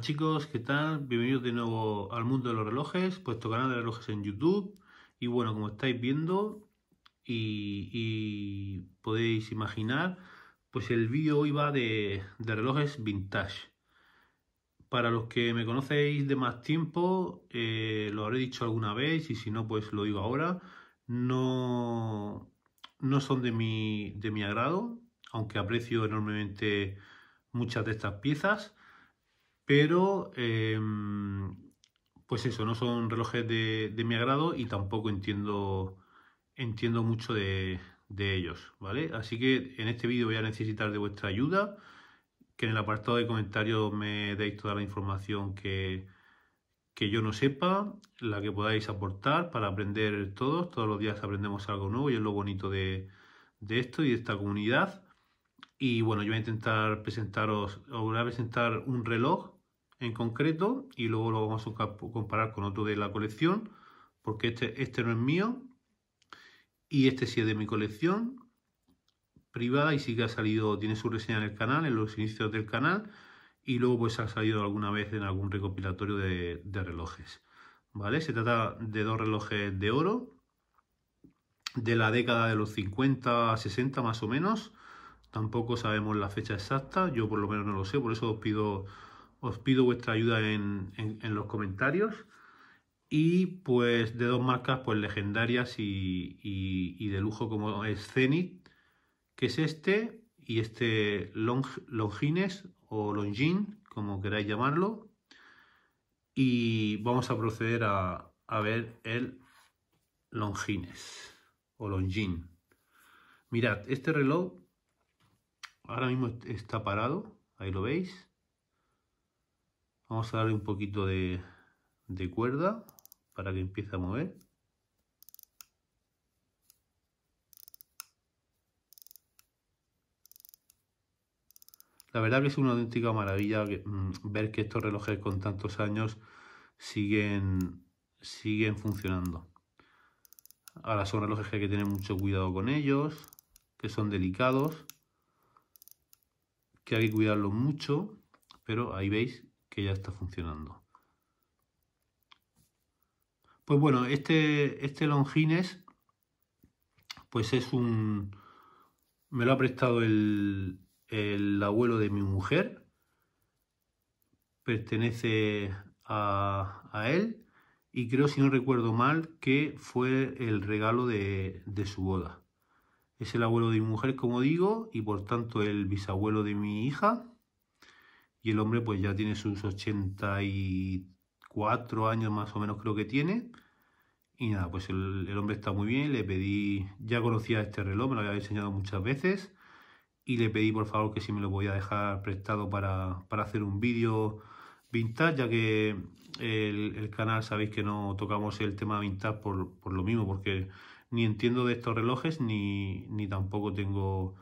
chicos, ¿qué tal? Bienvenidos de nuevo al mundo de los relojes, puesto canal de relojes en YouTube. Y bueno, como estáis viendo y, podéis imaginar, pues el vídeo hoy va de, relojes vintage. Para los que me conocéis de más tiempo, eh, lo habré dicho alguna vez y si no, pues lo digo ahora. No, no son de mi, de mi agrado, aunque aprecio enormemente muchas de estas piezas pero em, pues eso, no son relojes de, mi agrado y tampoco entiendo, entiendo mucho de, ellos, ¿vale? Así que en este vídeo voy a necesitar de vuestra ayuda, que en el apartado de comentarios me deis toda la información que, que yo no sepa, la que podáis aportar para aprender todos, todos los días aprendemos algo nuevo y es lo bonito de, de esto y de esta comunidad. Y bueno, yo voy a intentar presentaros, os voy a presentar un reloj en concreto y luego lo vamos a comparar con otro de la colección porque este, este no es mío y este sí es de mi colección privada y sí que ha salido, tiene su reseña en el canal, en los inicios del canal y luego pues ha salido alguna vez en algún recopilatorio de, relojes. ¿Vale? Se trata de dos relojes de oro de la década de los 50 a 60 más o menos. Tampoco sabemos la fecha exacta, yo por lo menos no lo sé, por eso os pido os pido vuestra ayuda en, los comentarios. Y pues de dos marcas pues legendarias y, de lujo como es Zenith, que es este, y este Longines o Longin como queráis llamarlo. Y vamos a proceder a, a ver el Longines o Longin Mirad, este reloj ahora mismo está parado, ahí lo veis. Vamos a darle un poquito de, cuerda para que empiece a mover. La verdad que es una auténtica maravilla mm, ver que estos relojes con tantos años siguen, siguen funcionando. Ahora son relojes que hay que tener mucho cuidado con ellos, que son delicados, que hay que cuidarlos mucho, pero ahí veis que ya está funcionando. Pues bueno, este, este Longines, pues es un... Me lo ha prestado el, el abuelo de mi mujer, pertenece a, él y creo, si no recuerdo mal, que fue el regalo de, de su boda. Es el abuelo de mi mujer, como digo, y por tanto el bisabuelo de mi hija y el hombre pues ya tiene sus 84 años más o menos creo que tiene. Y nada, pues el, hombre está muy bien, le pedí, ya conocía este reloj, me lo había enseñado muchas veces y le pedí por favor que si me lo podía dejar prestado para, hacer un vídeo vintage, ya que el, canal sabéis que no tocamos el tema vintage por, por lo mismo, porque ni entiendo de estos relojes ni, tampoco tengo,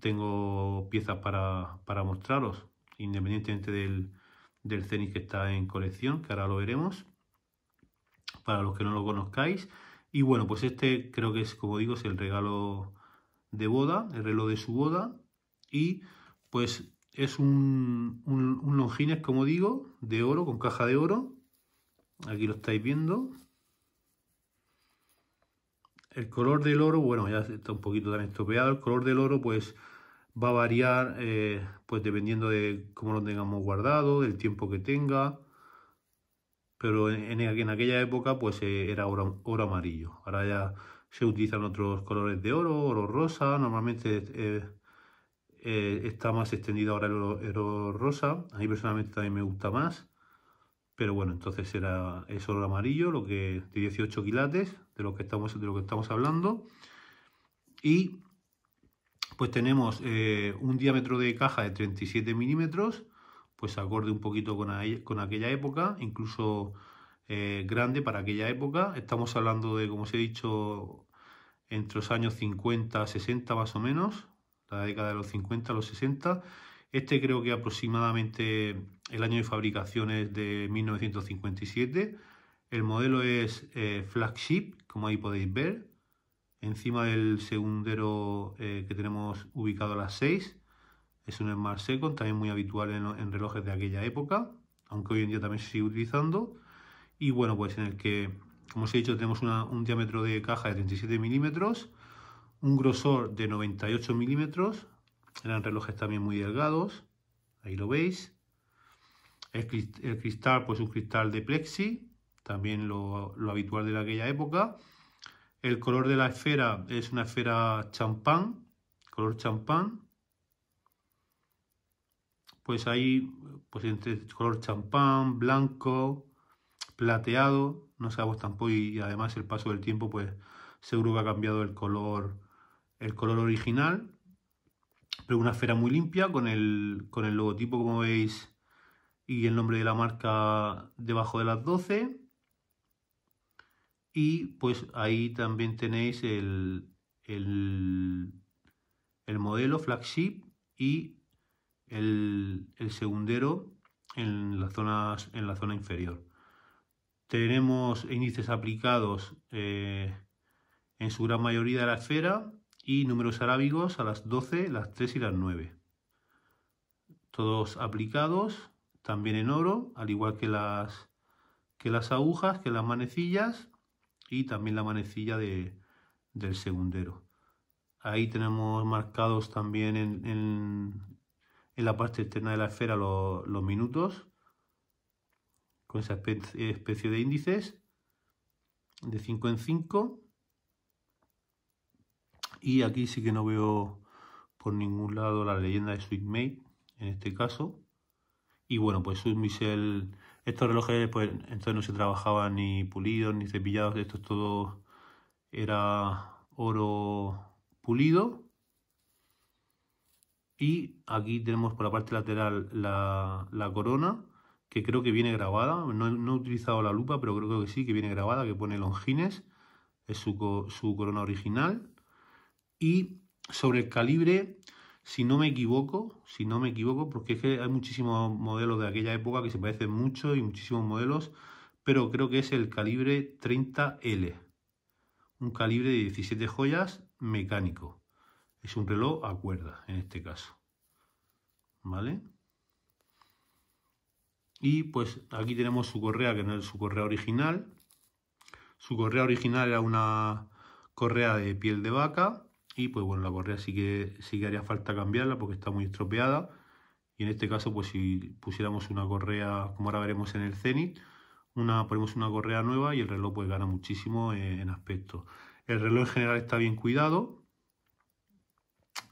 tengo piezas para, para mostraros independientemente del, del que está en colección, que ahora lo veremos, para los que no lo conozcáis. Y bueno, pues este creo que es, como digo, es el regalo de boda, el reloj de su boda. Y pues es un, un, Longines, como digo, de oro, con caja de oro. Aquí lo estáis viendo. El color del oro, bueno, ya está un poquito tan estropeado. El color del oro, pues va a variar eh, pues dependiendo de cómo lo tengamos guardado, del tiempo que tenga, pero en, aquella época pues eh, era oro, amarillo, ahora ya se utilizan otros colores de oro, oro rosa, normalmente eh, está más extendido ahora el oro, rosa, a mí personalmente también me gusta más, pero bueno, entonces era es oro amarillo, lo que de 18 quilates, de lo que estamos, de lo que estamos hablando, y pues tenemos eh, un diámetro de caja de 37 milímetros, pues acorde un poquito con, aquella época, incluso eh, grande para aquella época. Estamos hablando de, como os he dicho, entre los años 50, 60 más o menos, la década de los 50, los 60. Este creo que aproximadamente el año de fabricación es de 1957. El modelo es eh, flagship, como ahí podéis ver encima del segundero eh, que tenemos ubicado a las 6. Es un Smart Second, también muy habitual en, relojes de aquella época, aunque hoy en día también se sigue utilizando. Y bueno, pues en el que, como os he dicho, tenemos un diámetro de caja de 37 milímetros, un grosor de 98 milímetros, eran relojes también muy delgados, ahí lo veis. El, cristal, pues un cristal de plexi, también lo habitual de aquella época. El color de la esfera es una esfera champán, color champán. Pues ahí, pues entre color champán, blanco, plateado, no sabemos tampoco, y, además el paso del tiempo, pues seguro que ha cambiado el color, el color original. Pero una esfera muy limpia con el, con el logotipo, como veis, y el nombre de la marca debajo de las 12. Y pues ahí también tenéis el, modelo flagship y el, el, segundero en la, zona, en la zona inferior. Tenemos índices aplicados eh, en su gran mayoría a la esfera y números arábigos a las 12, las 3 y las 9. Todos aplicados, también en oro, al igual que las, que las agujas, que las manecillas y también la manecilla de, del segundero. Ahí tenemos marcados también en, la parte externa de la esfera los, minutos con esa especie de índices de 5 en 5 y aquí sí que no veo por ningún lado la leyenda de Sweet en este caso y bueno pues Sweet Michelle estos relojes, pues entonces no se trabajaban ni pulidos ni cepillados, esto es todo era oro pulido. Y aquí tenemos por la parte lateral la, corona, que creo que viene grabada. No, he utilizado la lupa, pero creo que sí, que viene grabada, que pone Longines. Es su corona original. Y sobre el calibre si no me equivoco, si no me equivoco, porque es que hay muchísimos modelos de aquella época que se parecen mucho y muchísimos modelos, pero creo que es el calibre 30L. Un calibre de 17 joyas mecánico. Es un reloj a cuerda en este caso. ¿Vale? Y pues aquí tenemos su correa, que no es su correa original. Su correa original era una correa de piel de vaca pues bueno, la correa sí que, sí que haría falta cambiarla porque está muy estropeada y en este caso pues si pusiéramos una correa, como ahora veremos en el Zenit, una, ponemos una correa nueva y el reloj pues gana muchísimo en, aspecto. El reloj en general está bien cuidado,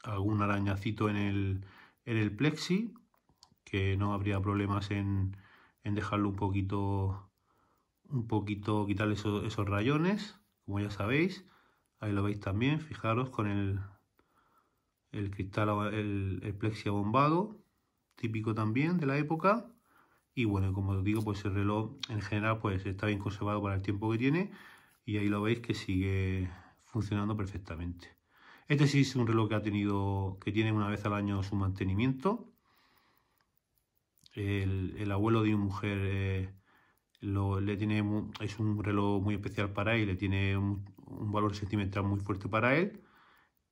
algún arañacito en el, en el plexi, que no habría problemas en, en dejarlo un poquito, un poquito, quitarle esos rayones, como ya sabéis. Ahí lo veis también, fijaros con el, cristal, el, plexi típico también de la época. Y bueno, como os digo, pues el reloj en general pues está bien conservado para el tiempo que tiene. Y ahí lo veis que sigue funcionando perfectamente. Este sí es un reloj que ha tenido, que tiene una vez al año su mantenimiento. El, abuelo de una mujer eh, le tiene, es un reloj muy especial para él, le tiene un valor sentimental muy fuerte para él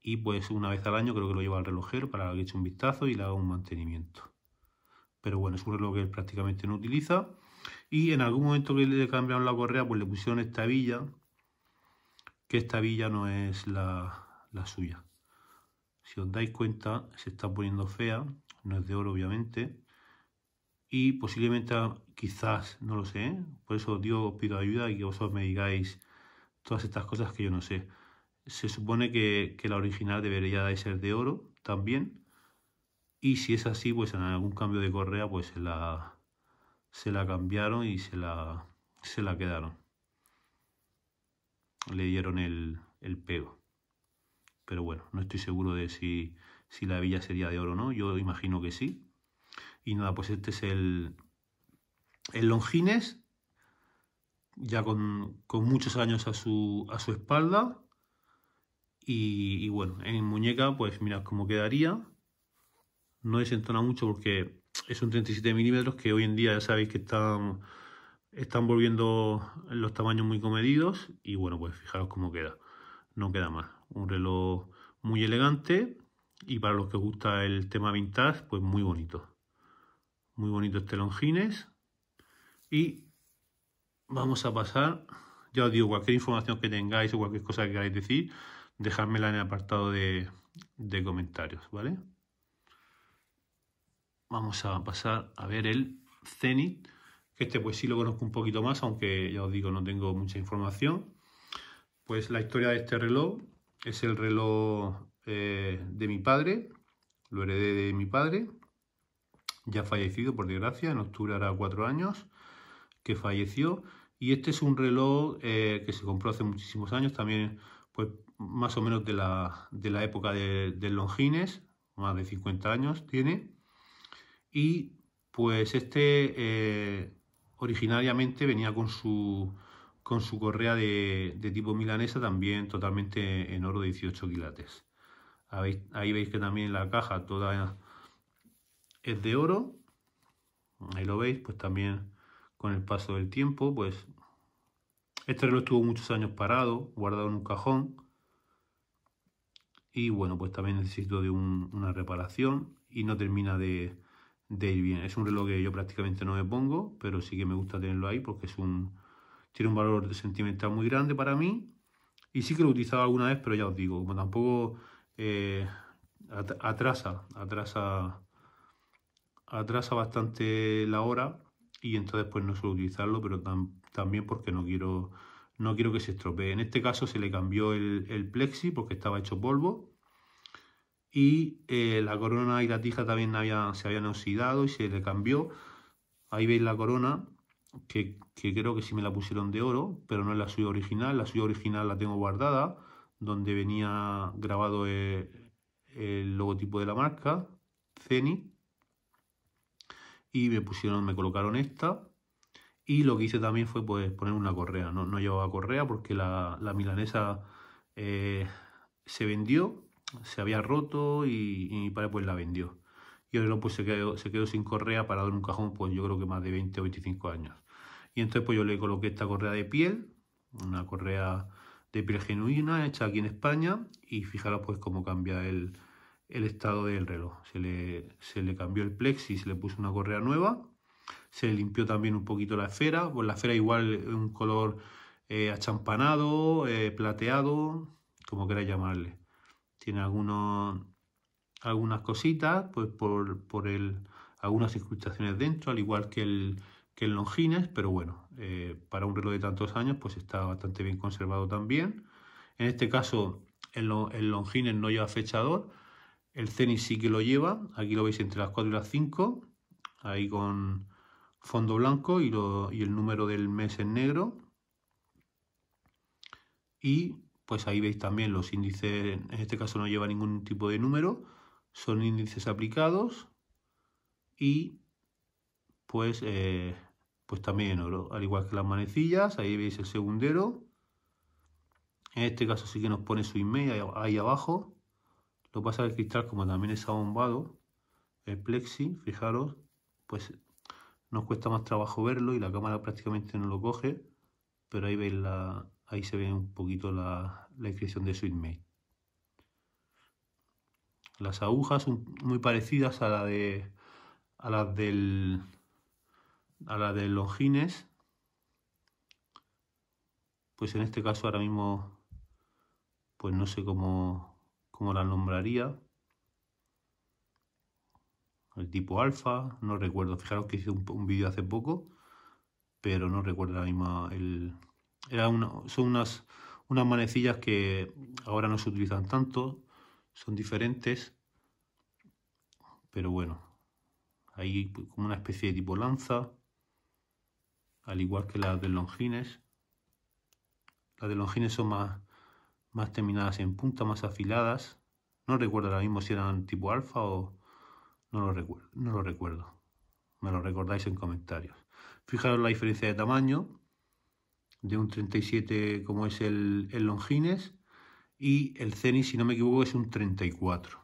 y pues una vez al año creo que lo lleva al relojero para que eche un vistazo y le haga un mantenimiento. Pero bueno, es un reloj que él prácticamente no utiliza y en algún momento que le cambiaron la correa pues le pusieron esta villa, que esta villa no es la, suya. Si os dais cuenta, se está poniendo fea, no es de oro obviamente, y posiblemente quizás, no lo sé, ¿eh? por eso Dios os pido ayuda y que vosotros me digáis todas estas cosas que yo no sé. Se supone que, la original debería de ser de oro también. Y si es así, pues en algún cambio de correa, pues se la, se la cambiaron y se la, se la quedaron. Le dieron el, el pego. Pero bueno, no estoy seguro de si, si la villa sería de oro o no. Yo imagino que sí. Y nada, pues este es el, el Longines ya con, muchos años a su, espalda. Y, bueno, en muñeca, pues mirad cómo quedaría. No desentona mucho porque es un 37 milímetros que hoy en día ya sabéis que están, están volviendo los tamaños muy comedidos. Y bueno, pues fijaros cómo queda. No queda mal. Un reloj muy elegante y para los que os gusta el tema vintage, pues muy bonito. Muy bonito este Longines. Y vamos a pasar, ya os digo, cualquier información que tengáis o cualquier cosa que queráis decir, dejadmela en el apartado de, comentarios, ¿vale? Vamos a pasar a ver el Zenit, que este pues sí lo conozco un poquito más, aunque ya os digo, no tengo mucha información. Pues la historia de este reloj es el reloj eh, de mi padre, lo heredé de mi padre, ya fallecido por desgracia, en octubre hará cuatro años que falleció. Y este es un reloj eh, que se compró hace muchísimos años, también pues más o menos de la, época de, Longines, más de 50 años tiene. Y pues este eh, originariamente venía con su, con su correa de, tipo milanesa, también totalmente en oro de 18 quilates. Ahí, ahí veis que también la caja toda es de oro. Ahí lo veis, pues también con el paso del tiempo, pues este reloj estuvo muchos años parado, guardado en un cajón. Y bueno, pues también necesito de una reparación y no termina de, ir bien. Es un reloj que yo prácticamente no me pongo, pero sí que me gusta tenerlo ahí porque es un, tiene un valor sentimental muy grande para mí. Y sí que lo he utilizado alguna vez, pero ya os digo, como tampoco eh, atrasa, atrasa, atrasa bastante la hora, y entonces pues no suelo utilizarlo, pero también porque no quiero, no quiero que se estropee. En este caso se le cambió el, plexi porque estaba hecho polvo y eh, la corona y la tija también se habían oxidado y se le cambió. Ahí veis la corona, que, creo que sí me la pusieron de oro, pero no es la suya original. La suya original la tengo guardada, donde venía grabado el, eh, el logotipo de la marca, Ceni y me pusieron, me colocaron esta. Y lo que hice también fue pues, poner una correa. No, no llevaba correa porque la, la milanesa eh, se vendió, se había roto y, y mi padre pues la vendió. Y ahora pues se quedó, se quedó sin correa parado en un cajón, pues yo creo que más de 20 o 25 años. Y entonces pues yo le coloqué esta correa de piel, una correa de piel genuina hecha aquí en España y fijaros pues cómo cambia el, el estado del reloj. Se le, se le cambió el plexi, se le puso una correa nueva, se le limpió también un poquito la esfera, pues la esfera igual un color eh, achampanado, eh, plateado, como queráis llamarle. Tiene algunos, algunas cositas, pues por, por el, algunas incrustaciones dentro, al igual que el, que el Longines, pero bueno, eh, para un reloj de tantos años, pues está bastante bien conservado también. En este caso, el Longines no lleva fechador, el CENIS sí que lo lleva, aquí lo veis entre las 4 y las 5, ahí con fondo blanco y, el número del mes en negro. Y pues ahí veis también los índices, en este caso no lleva ningún tipo de número, son índices aplicados y pues, eh, pues también oro, al igual que las manecillas, ahí veis el segundero. En este caso sí que nos pone su email ahí abajo. Lo pasa el cristal, como también es abombado, el plexi, fijaros, pues nos cuesta más trabajo verlo y la cámara prácticamente no lo coge, pero ahí, veis la, ahí se ve un poquito la, la inscripción de SweetMate. Las agujas son muy parecidas a, la de, a las del a la de Longines. Pues en este caso ahora mismo pues no sé cómo como la nombraría. El tipo alfa, no recuerdo. Fijaros que hice un, vídeo hace poco, pero no recuerdo la misma. El, son unas, unas manecillas que ahora no se utilizan tanto, son diferentes, pero bueno, hay como una especie de tipo lanza, al igual que las de Longines. Las de Longines son más, más terminadas en punta, más afiladas. No recuerdo ahora mismo si eran tipo alfa o no lo, recuerdo, no lo recuerdo. Me lo recordáis en comentarios. Fijaros la diferencia de tamaño de un 37 como es el, el Longines y el Zenith, si no me equivoco, es un 34.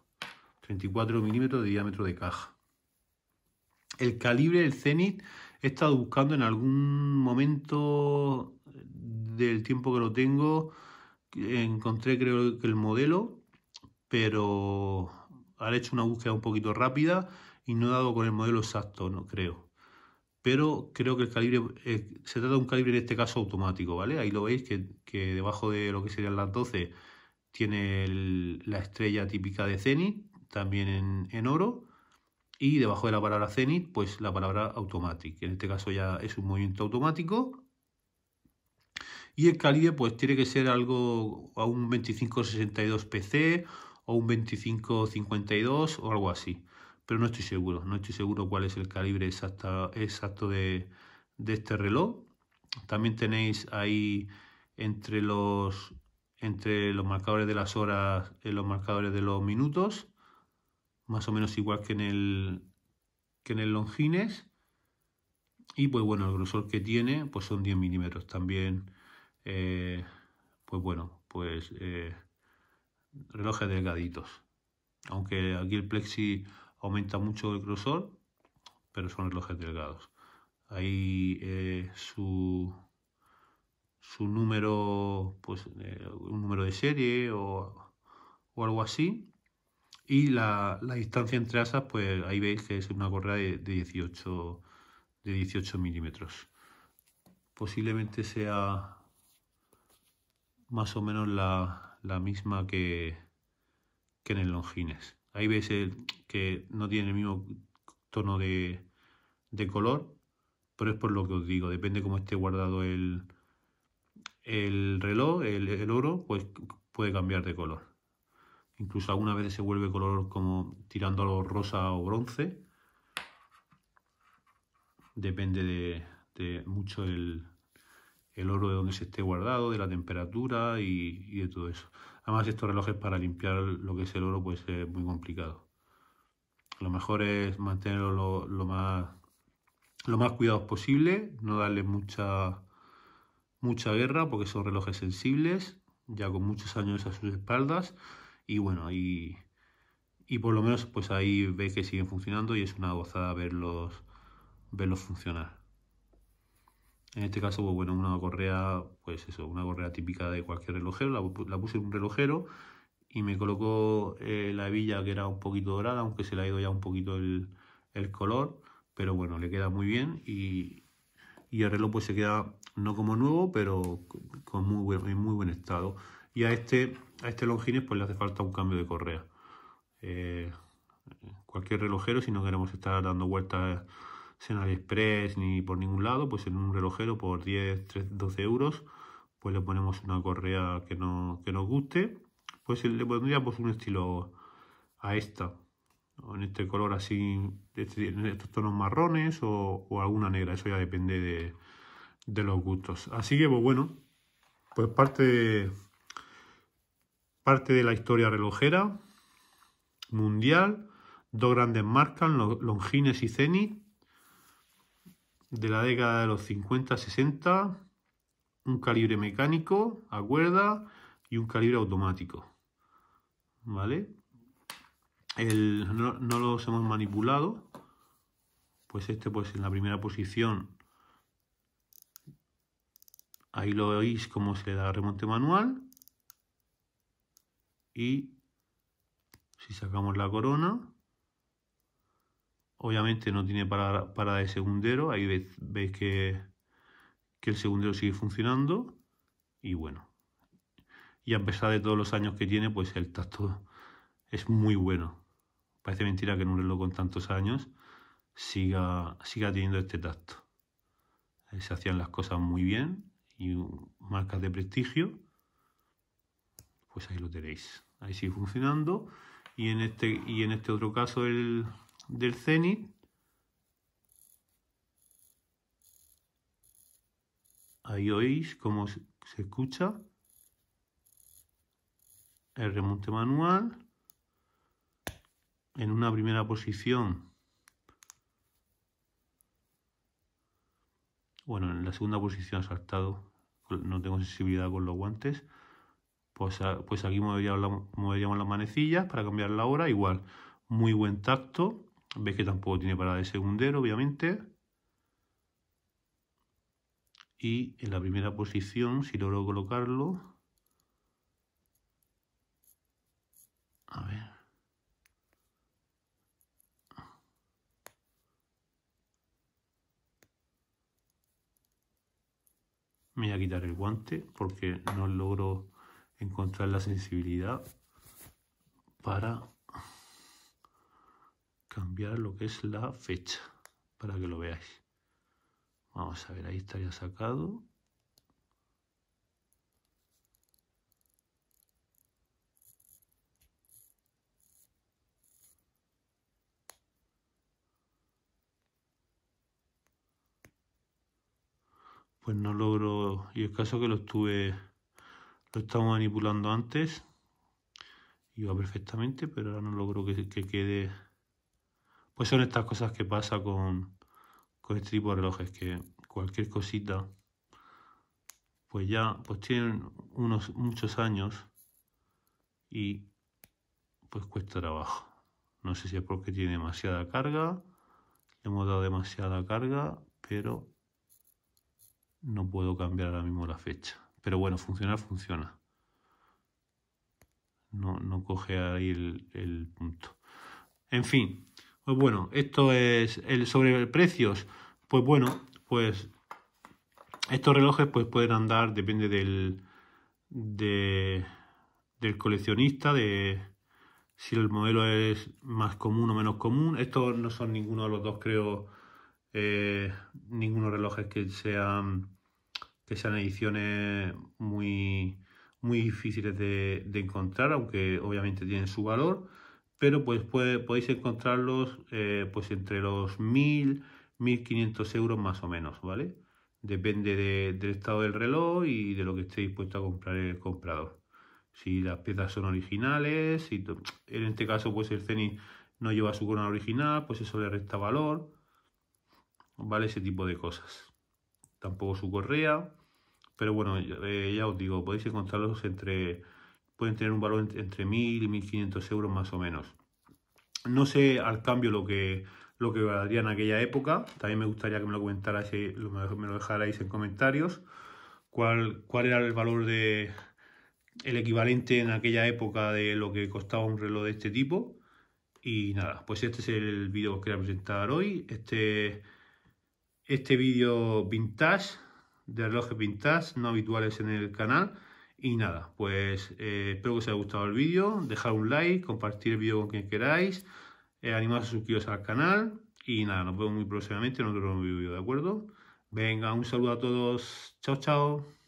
34 milímetros de diámetro de caja. El calibre del Zenith he estado buscando en algún momento del tiempo que lo tengo encontré creo que el modelo, pero han hecho una búsqueda un poquito rápida y no he dado con el modelo exacto, no creo. Pero creo que el calibre, eh, se trata de un calibre en este caso automático, ¿vale? Ahí lo veis que, debajo de lo que serían las 12 tiene la estrella típica de Zenith, también en, oro, y debajo de la palabra Zenith, pues la palabra Automatic. En este caso ya es un movimiento automático y el Calibre pues tiene que ser algo a un 2562 PC o un 2552 o algo así. Pero no estoy seguro, no estoy seguro cuál es el calibre exacto exacto de, de este reloj. También tenéis ahí entre los, entre los marcadores de las horas y los marcadores de los minutos, más o menos igual que en el, que en el Longines. Y pues bueno, el grosor que tiene pues son 10 milímetros también eh, pues bueno, pues eh, relojes delgaditos. Aunque aquí el plexi aumenta mucho el grosor, pero son relojes delgados. Ahí eh, su, su número, pues un número de serie o, algo así. Y la, distancia entre asas, pues ahí veis que es una correa de 18 de 18 milímetros. Posiblemente sea más o menos la, misma que, que en el Longines. Ahí veces que no tiene el mismo tono de, color, pero es por lo que os digo, depende cómo esté guardado el, el reloj, el, oro, pues puede cambiar de color. Incluso alguna vez se vuelve color como tirando rosa o bronce. Depende de mucho el, el oro de donde se esté guardado, de la temperatura y, de todo eso. Además estos relojes para limpiar lo que es el oro pues es muy complicado. Lo mejor es mantenerlo lo, más, lo cuidados posible, no darle mucha, mucha guerra porque son relojes sensibles, ya con muchos años a sus espaldas y bueno, y, y por lo menos pues ahí ve que siguen funcionando y es una gozada verlos, verlos funcionar. En este caso, pues, bueno, una correa, pues eso, una correa típica de cualquier relojero, la, puse en un relojero y me colocó eh, la hebilla que era un poquito dorada, aunque se le ha ido ya un poquito el, color, pero bueno, le queda muy bien y, y, el reloj pues se queda no como nuevo, pero con muy en muy buen estado. Y a este, a este Longines pues le hace falta un cambio de correa. Eh, cualquier relojero, si no queremos estar dando vueltas en AliExpress ni por ningún lado, pues en un relojero por 10, 13, 12 euros, pues le ponemos una correa que, no, que nos guste, pues le pondríamos pues, un estilo a esta, en este color así, este, en estos tonos marrones o, alguna negra, eso ya depende de, de, los gustos. Así que, pues bueno, pues parte de, parte de la historia relojera mundial, dos grandes marcas, Longines y Zenith, de la década de los 50-60, un calibre mecánico a cuerda y un calibre automático. ¿Vale? no, no, los hemos manipulado, pues este pues en la primera posición, ahí lo veis cómo se le da remonte manual y si sacamos la corona, Obviamente no tiene para de segundero, ahí veis, que, el segundero sigue funcionando y bueno. Y a pesar de todos los años que tiene, pues el tacto es muy bueno. Parece mentira que en un reloj con tantos años siga, siga teniendo este tacto. Eh, se hacían las cosas muy bien y marcas de prestigio. Pues ahí lo tenéis. Ahí sigue funcionando. Y en este, y en este otro caso el, del cenit ahí oís cómo se escucha el remonte manual en una primera posición bueno en la segunda posición saltado no tengo sensibilidad con los guantes pues, ah, pues aquí moveríamos las manecillas para cambiar la hora igual muy buen tacto Ves que tampoco tiene para de segundero, obviamente. Y en la primera posición, si logro colocarlo... A ver... Me voy a quitar el guante porque no logro encontrar la sensibilidad para cambiar lo que es la fecha para que lo veáis. Vamos a ver, ahí estaría sacado. Pues no logro, y es caso que lo estuve, lo estaba manipulando antes, iba perfectamente, pero ahora no logro que, que quede pues son estas cosas que pasa con, con este tipo de relojes, que cualquier cosita, pues ya, pues tienen unos muchos años y pues cuesta trabajo. No sé si es porque tiene demasiada carga, le hemos dado demasiada carga, pero no puedo cambiar ahora mismo la fecha. Pero bueno, funciona, funciona. No, coge ahí el punto. En fin, pues bueno, esto es el sobre precios. Pues bueno, pues estos relojes pues pueden andar, depende del, de, del coleccionista, de si el modelo es más común o menos común. Estos no son ninguno de los dos, creo, eh, ninguno relojes que sean, que sean ediciones muy, muy difíciles de, de encontrar, aunque obviamente tienen su valor pero pues podéis encontrarlos eh, pues entre los 1000, 1500 euros más o menos, ¿vale? Depende del estado del reloj y de lo que esté dispuesto a comprar el comprador. Si las piezas son originales, si en este caso pues el Zenith no lleva su corona original, pues eso le resta valor, ¿vale? Ese tipo de cosas. Tampoco su correa, pero bueno, ya eh, os digo, podéis encontrarlos entre pueden tener un valor entre 1.000 y 1.500 euros más o menos. No sé al cambio lo que, lo que valdría en aquella época. También me gustaría que me lo comentarais, eh, me lo dejarais en comentarios. ¿Cuál, cuál era el valor de el equivalente en aquella época de lo que costaba un reloj de este tipo? Y nada, pues este es el vídeo que os quería presentar hoy. Este, este vídeo vintage, de relojes vintage, no habituales en el canal. Y nada, pues eh, espero que os haya gustado el vídeo. Dejar un like, compartir el vídeo con quien queráis. Eh, animaros a suscribiros al canal. Y nada, nos vemos muy próximamente en otro nuevo vídeo, ¿de acuerdo? Venga, un saludo a todos. Chao, chao.